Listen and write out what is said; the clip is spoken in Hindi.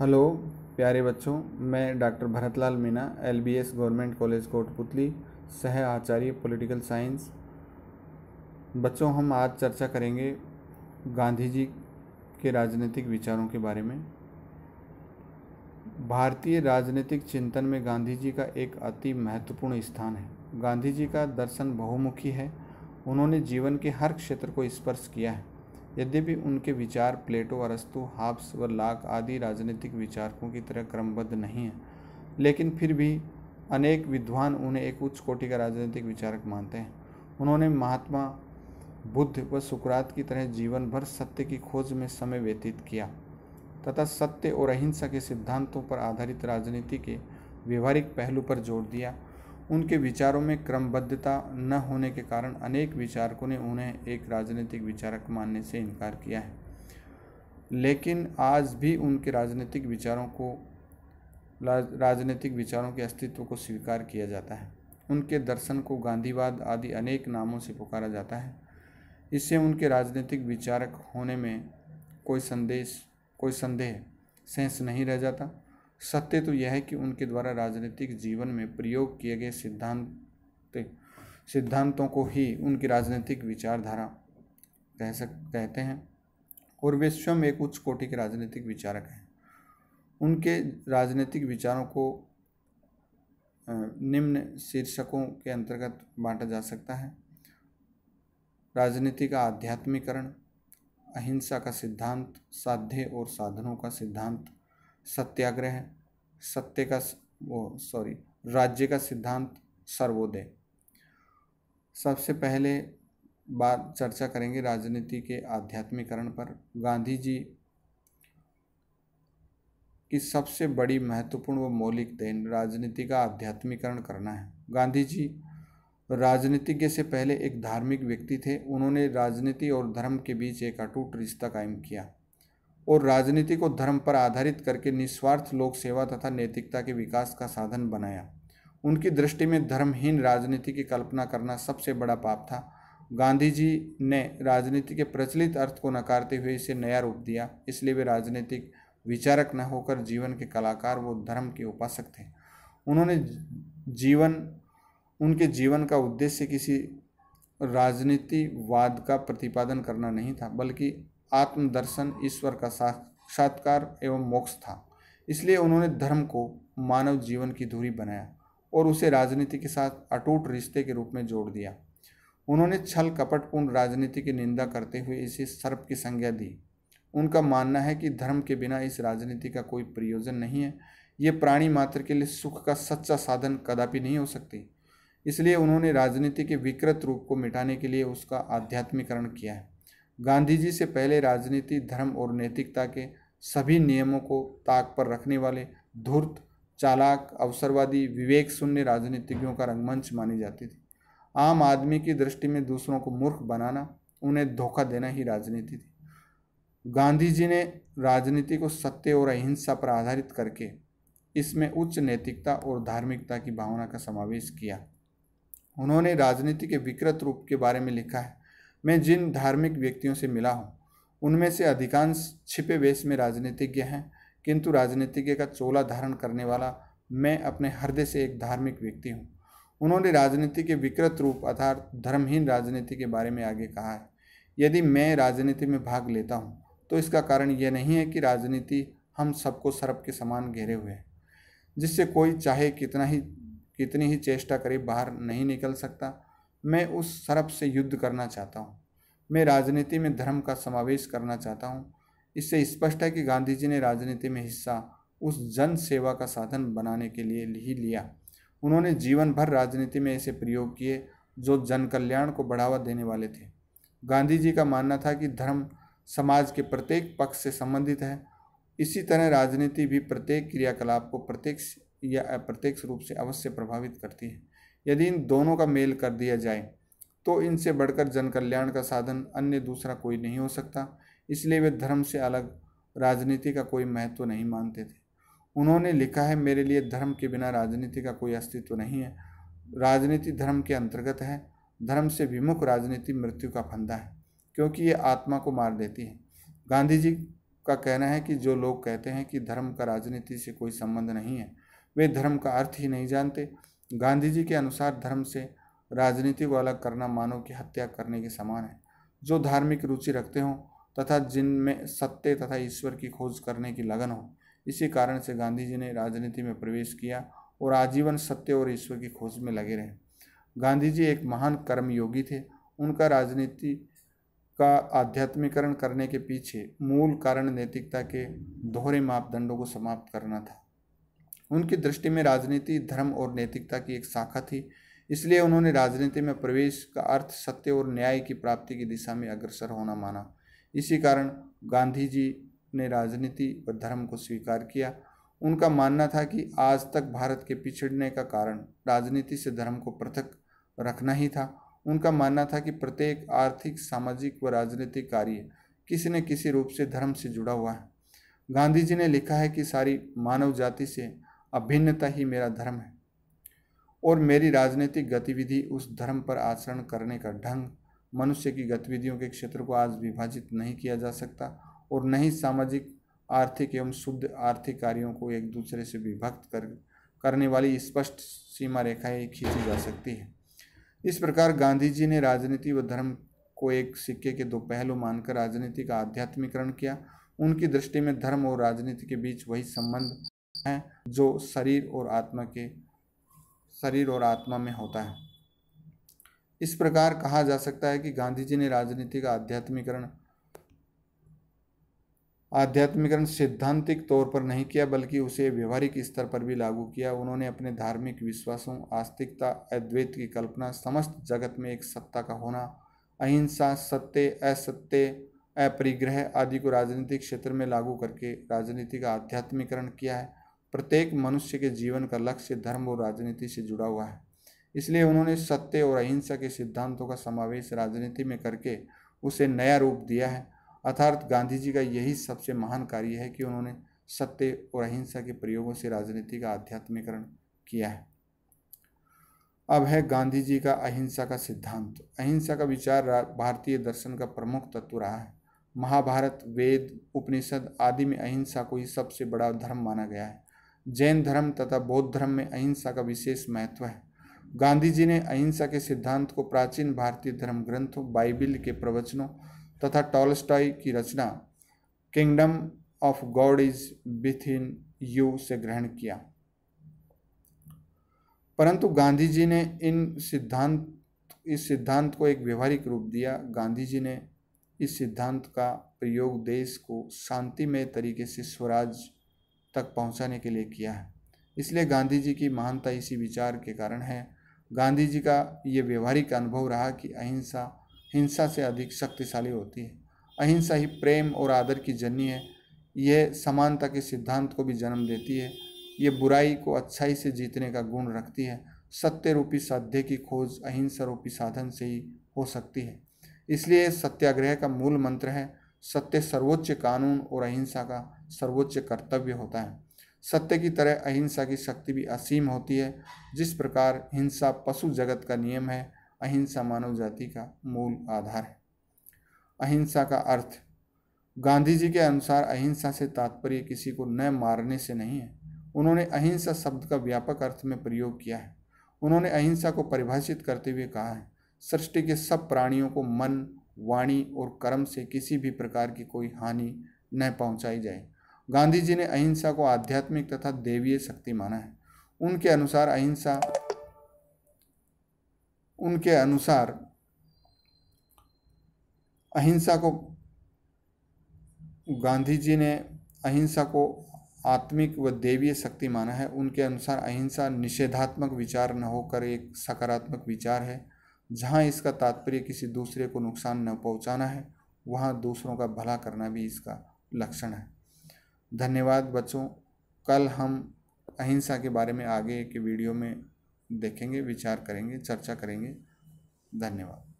हेलो प्यारे बच्चों मैं doctor Bharatlal Meena LBS government college Kotputli सह आचार्य पॉलिटिकल साइंस बच्चों हम आज चर्चा करेंगे गांधी जी के राजनीतिक विचारों के बारे में भारतीय राजनीतिक चिंतन में गांधी जी का एक अति महत्वपूर्ण स्थान है गांधी जी का दर्शन बहुमुखी है उन्होंने जीवन के हर क्षेत्र को स्पर्श किया है यद्यपि उनके विचार प्लेटो अरस्तु हाब्स व लाक आदि राजनीतिक विचारकों की तरह क्रमबद्ध नहीं है लेकिन फिर भी अनेक विद्वान उन्हें एक उच्च कोटि का राजनीतिक विचारक मानते हैं उन्होंने महात्मा बुद्ध व सुकरात की तरह जीवन भर सत्य की खोज में समय व्यतीत किया तथा सत्य और अहिंसा के सिद्धांतों पर आधारित राजनीति के व्यवहारिक पहलू पर जोर दिया उनके विचारों में क्रमबद्धता न होने के कारण अनेक विचारकों ने उन्हें एक राजनीतिक विचारक मानने से इनकार किया है लेकिन आज भी उनके राजनीतिक विचारों को राजनीतिक विचारों के अस्तित्व को स्वीकार किया जाता है उनके दर्शन को गांधीवाद आदि अनेक नामों से पुकारा जाता है इससे उनके राजनीतिक विचारक होने में कोई संदेश कोई संदेह सहस नहीं रह जाता सत्य तो यह है कि उनके द्वारा राजनीतिक जीवन में प्रयोग किए गए सिद्धांत सिद्धांतों को ही उनकी राजनीतिक विचारधारा कह सक कहते हैं और वे स्वयं एक उच्च कोटि के राजनीतिक विचारक हैं उनके राजनीतिक विचारों को निम्न शीर्षकों के अंतर्गत बांटा जा सकता है राजनीति का आध्यात्मिकरण अहिंसा का सिद्धांत साध्य और साधनों का सिद्धांत सत्याग्रह सत्य का वो सॉरी राज्य का सिद्धांत सर्वोदय सबसे पहले बात चर्चा करेंगे राजनीति के आध्यात्मिकरण पर गांधी जी की सबसे बड़ी महत्वपूर्ण व मौलिक देन राजनीति का आध्यात्मिकरण करना है गांधी जी राजनीतिज्ञ से पहले एक धार्मिक व्यक्ति थे उन्होंने राजनीति और धर्म के बीच एक अटूट रिश्ता कायम किया और राजनीति को धर्म पर आधारित करके निस्वार्थ लोक सेवा तथा नैतिकता के विकास का साधन बनाया उनकी दृष्टि में धर्महीन राजनीति की कल्पना करना सबसे बड़ा पाप था गांधी जी ने राजनीति के प्रचलित अर्थ को नकारते हुए इसे नया रूप दिया इसलिए वे राजनीतिक विचारक न होकर जीवन के कलाकार वो धर्म के उपासक थे उन्होंने जीवन उनके जीवन का उद्देश्य किसी राजनीतिवाद का प्रतिपादन करना नहीं था बल्कि आत्मदर्शन ईश्वर का साक्षात्कार एवं मोक्ष था इसलिए उन्होंने धर्म को मानव जीवन की धुरी बनाया और उसे राजनीति के साथ अटूट रिश्ते के रूप में जोड़ दिया उन्होंने छल कपटपूर्ण राजनीति की निंदा करते हुए इसे सर्प की संज्ञा दी उनका मानना है कि धर्म के बिना इस राजनीति का कोई प्रयोजन नहीं है ये प्राणी मात्र के लिए सुख का सच्चा साधन कदापि नहीं हो सकती इसलिए उन्होंने राजनीति के विकृत रूप को मिटाने के लिए उसका आध्यात्मिकरण किया है गांधी जी से पहले राजनीति धर्म और नैतिकता के सभी नियमों को ताक पर रखने वाले धूर्त चालाक अवसरवादी विवेक शून्य राजनीतिज्ञों का रंगमंच मानी जाती थी आम आदमी की दृष्टि में दूसरों को मूर्ख बनाना उन्हें धोखा देना ही राजनीति थी गांधी जी ने राजनीति को सत्य और अहिंसा पर आधारित करके इसमें उच्च नैतिकता और धार्मिकता की भावना का समावेश किया उन्होंने राजनीति के विकृत रूप के बारे में लिखा है मैं जिन धार्मिक व्यक्तियों से मिला हूँ उनमें से अधिकांश छिपे वेश में राजनीतिज्ञ हैं किंतु राजनीतिज्ञ का चोला धारण करने वाला मैं अपने हृदय से एक धार्मिक व्यक्ति हूँ उन्होंने राजनीति के विकृत रूप अर्थात धर्महीन राजनीति के बारे में आगे कहा है यदि मैं राजनीति में भाग लेता हूँ तो इसका कारण यह नहीं है कि राजनीति हम सबको सर्प के समान घेरे हुए हैं जिससे कोई चाहे कितना ही कितनी ही चेष्टा करे बाहर नहीं निकल सकता मैं उस सरप से युद्ध करना चाहता हूँ मैं राजनीति में धर्म का समावेश करना चाहता हूँ इससे स्पष्ट है कि गांधी जी ने राजनीति में हिस्सा उस जन सेवा का साधन बनाने के लिए ही लिया उन्होंने जीवन भर राजनीति में ऐसे प्रयोग किए जो जन कल्याण को बढ़ावा देने वाले थे गांधी जी का मानना था कि धर्म समाज के प्रत्येक पक्ष से संबंधित है इसी तरह राजनीति भी प्रत्येक क्रियाकलाप को प्रत्यक्ष या अप्रत्यक्ष रूप से अवश्य प्रभावित करती है यदि इन दोनों का मेल कर दिया जाए तो इनसे बढ़कर जनकल्याण का साधन अन्य दूसरा कोई नहीं हो सकता इसलिए वे धर्म से अलग राजनीति का कोई महत्व तो नहीं मानते थे उन्होंने लिखा है मेरे लिए धर्म के बिना राजनीति का कोई अस्तित्व तो नहीं है राजनीति धर्म के अंतर्गत है धर्म से विमुख राजनीति मृत्यु का फंदा है क्योंकि ये आत्मा को मार देती है गांधी जी का कहना है कि जो लोग कहते हैं कि धर्म का राजनीति से कोई संबंध नहीं है वे धर्म का अर्थ ही नहीं जानते गांधी जी के अनुसार धर्म से राजनीति को अलग करना मानव की हत्या करने के समान है जो धार्मिक रुचि रखते हों तथा जिनमें सत्य तथा ईश्वर की खोज करने की लगन हो इसी कारण से गांधी जी ने राजनीति में प्रवेश किया और आजीवन सत्य और ईश्वर की खोज में लगे रहे गांधी जी एक महान कर्मयोगी थे उनका राजनीति का आध्यात्मिकरण करने के पीछे मूल कारण नैतिकता के दोहरे मापदंडों को समाप्त करना था उनकी दृष्टि में राजनीति धर्म और नैतिकता की एक शाखा थी इसलिए उन्होंने राजनीति में प्रवेश का अर्थ सत्य और न्याय की प्राप्ति की दिशा में अग्रसर होना माना इसी कारण गांधी जी ने राजनीति व धर्म को स्वीकार किया उनका मानना था कि आज तक भारत के पिछड़ने का कारण राजनीति से धर्म को पृथक रखना ही था उनका मानना था कि प्रत्येक आर्थिक सामाजिक व राजनीतिक कार्य किसी न किसी रूप से धर्म से जुड़ा हुआ है गांधी जी ने लिखा है कि सारी मानव जाति से अभिन्नता ही मेरा धर्म है और मेरी राजनीतिक गतिविधि उस धर्म पर आचरण करने का ढंग मनुष्य की गतिविधियों के क्षेत्र को आज विभाजित नहीं किया जा सकता और न ही सामाजिक आर्थिक एवं शुद्ध आर्थिक कार्यों को एक दूसरे से विभक्त कर करने वाली स्पष्ट सीमा रेखाएं खींची जा सकती है इस प्रकार गांधी जी ने राजनीति व धर्म को एक सिक्के के दो पहलू मानकर राजनीति का आध्यात्मिकरण किया उनकी दृष्टि में धर्म और राजनीति के बीच वही संबंध है जो शरीर और आत्मा के शरीर और आत्मा में होता है इस प्रकार कहा जा सकता है कि गांधी जी ने राजनीति का आध्यात्मिकरण आध्यात्मिकरण सिद्धांतिक तौर पर नहीं किया बल्कि उसे व्यवहारिक स्तर पर भी लागू किया उन्होंने अपने धार्मिक विश्वासों आस्तिकता अद्वैत की कल्पना समस्त जगत में एक सत्ता का होना अहिंसा सत्य असत्य अपरिग्रह आदि को राजनीतिक क्षेत्र में लागू करके राजनीति का आध्यात्मिकरण किया है प्रत्येक मनुष्य के जीवन का लक्ष्य धर्म और राजनीति से जुड़ा हुआ है इसलिए उन्होंने सत्य और अहिंसा के सिद्धांतों का समावेश राजनीति में करके उसे नया रूप दिया है अर्थात गांधी जी का यही सबसे महान कार्य है कि उन्होंने सत्य और अहिंसा के प्रयोगों से राजनीति का आध्यात्मिकरण किया है अब है गांधी जी का अहिंसा का सिद्धांत अहिंसा का विचार भारतीय दर्शन का प्रमुख तत्व रहा है महाभारत वेद उपनिषद आदि में अहिंसा को ही सबसे बड़ा धर्म माना गया है जैन धर्म तथा बौद्ध धर्म में अहिंसा का विशेष महत्व है गांधी जी ने अहिंसा के सिद्धांत को प्राचीन भारतीय धर्म ग्रंथों बाइबिल के प्रवचनों तथा टॉलस्टाई की रचना kingdom of God is within you से ग्रहण किया परंतु गांधी जी ने इन सिद्धांत इस सिद्धांत को एक व्यवहारिक रूप दिया गांधी जी ने इस सिद्धांत का प्रयोग देश को शांतिमय तरीके से स्वराज तक पहुंचाने के लिए किया है इसलिए गांधी जी की महानता इसी विचार के कारण है गांधी जी का ये व्यवहारिक अनुभव रहा कि अहिंसा हिंसा से अधिक शक्तिशाली होती है अहिंसा ही प्रेम और आदर की जननी है यह समानता के सिद्धांत को भी जन्म देती है ये बुराई को अच्छाई से जीतने का गुण रखती है सत्य रूपी साध्य की खोज अहिंसा रूपी साधन से ही हो सकती है इसलिए सत्याग्रह का मूल मंत्र है सत्य सर्वोच्च कानून और अहिंसा का सर्वोच्च कर्तव्य होता है सत्य की तरह अहिंसा की शक्ति भी असीम होती है जिस प्रकार हिंसा पशु जगत का नियम है अहिंसा मानव जाति का मूल आधार है अहिंसा का अर्थ गांधी जी के अनुसार अहिंसा से तात्पर्य किसी को न मारने से नहीं है उन्होंने अहिंसा शब्द का व्यापक अर्थ में प्रयोग किया है उन्होंने अहिंसा को परिभाषित करते हुए कहा है सृष्टि के सब प्राणियों को मन वाणी और कर्म से किसी भी प्रकार की कोई हानि न पहुंचाई जाए गांधी जी ने अहिंसा को आध्यात्मिक तथा देवीय शक्ति माना है उनके अनुसार अहिंसा उनके अनुसार अहिंसा को गांधी जी ने अहिंसा को आत्मिक व देवीय शक्ति माना है उनके अनुसार अहिंसा निषेधात्मक विचार न होकर एक सकारात्मक विचार है जहाँ इसका तात्पर्य किसी दूसरे को नुकसान न पहुँचाना है वहाँ दूसरों का भला करना भी इसका लक्षण है धन्यवाद बच्चों कल हम अहिंसा के बारे में आगे के वीडियो में देखेंगे विचार करेंगे चर्चा करेंगे धन्यवाद